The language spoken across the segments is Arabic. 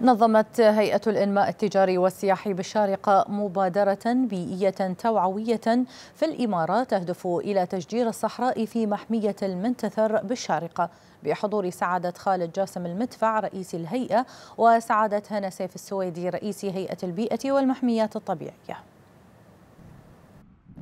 نظمت هيئة الإنماء التجاري والسياحي بالشارقة مبادرة بيئية توعوية في الإمارة تهدف إلى تشجير الصحراء في محمية المنتثر بالشارقة بحضور سعادة خالد جاسم المدفع رئيس الهيئة وسعادة هنا سيف السويدي رئيس هيئة البيئة والمحميات الطبيعية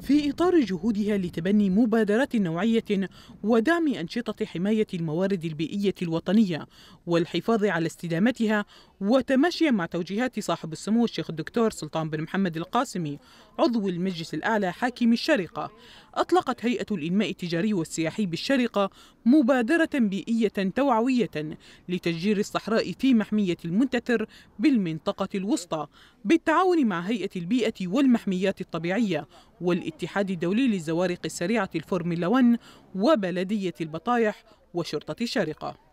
في إطار جهودها لتبني مبادرات نوعية ودعم أنشطة حماية الموارد البيئية الوطنية والحفاظ على استدامتها وتماشيا مع توجيهات صاحب السمو الشيخ الدكتور سلطان بن محمد القاسمي عضو المجلس الأعلى حاكم الشارقة أطلقت هيئة الإنماء التجاري والسياحي بالشارقة مبادرة بيئية توعوية لتشجير الصحراء في محمية المنتتر بالمنطقة الوسطى بالتعاون مع هيئة البيئة والمحميات الطبيعية والاتحاد الدولي للزوارق السريعة الفورميلا 1 وبلدية البطايح وشرطة الشارقة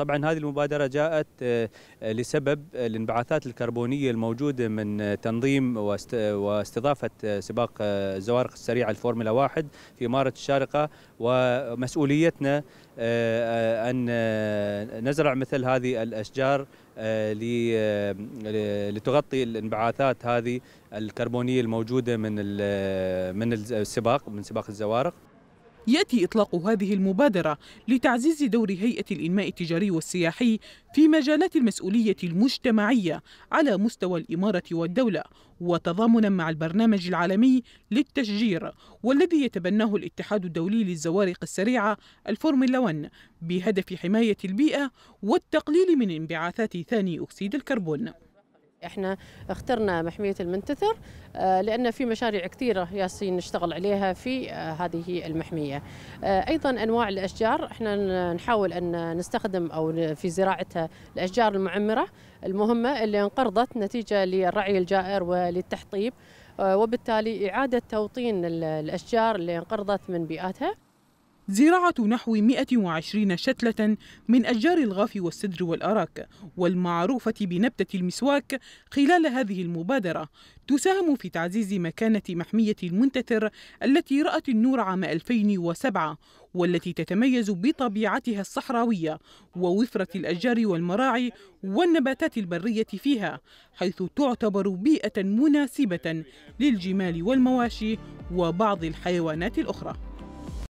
طبعا هذه المبادرة جاءت آه، آه، لسبب آه، الانبعاثات الكربونية الموجودة من تنظيم واستضافة سباق الزوارق السريعة الفورمولا واحد في مارة الشارقة ومسؤوليتنا أن نزرع مثل هذه الأشجار لتغطي الانبعاثات هذه الكربونية الموجودة من من السباق من سباق الزوارق يأتي إطلاق هذه المبادرة لتعزيز دور هيئة الإنماء التجاري والسياحي في مجالات المسؤولية المجتمعية على مستوى الإمارة والدولة وتضامنا مع البرنامج العالمي للتشجير والذي يتبناه الاتحاد الدولي للزوارق السريعة الفورمولا 1 بهدف حماية البيئة والتقليل من انبعاثات ثاني أكسيد الكربون احنا اخترنا محميه المنتثر آه، لان في مشاريع كثيره ياسين نشتغل عليها في آه، هذه المحميه آه، ايضا انواع الاشجار احنا نحاول ان نستخدم او في زراعتها الاشجار المعمره المهمه اللي انقرضت نتيجه للرعي الجائر وللتحطيب وبالتالي اعاده توطين الاشجار اللي انقرضت من بيئاتها زراعة نحو 120 شتلة من أشجار الغاف والسدر والأراك والمعروفة بنبتة المسواك خلال هذه المبادرة تساهم في تعزيز مكانة محمية المنتثر التي رأت النور عام 2007 والتي تتميز بطبيعتها الصحراوية ووفرة الأشجار والمراعي والنباتات البرية فيها حيث تعتبر بيئة مناسبة للجمال والمواشي وبعض الحيوانات الأخرى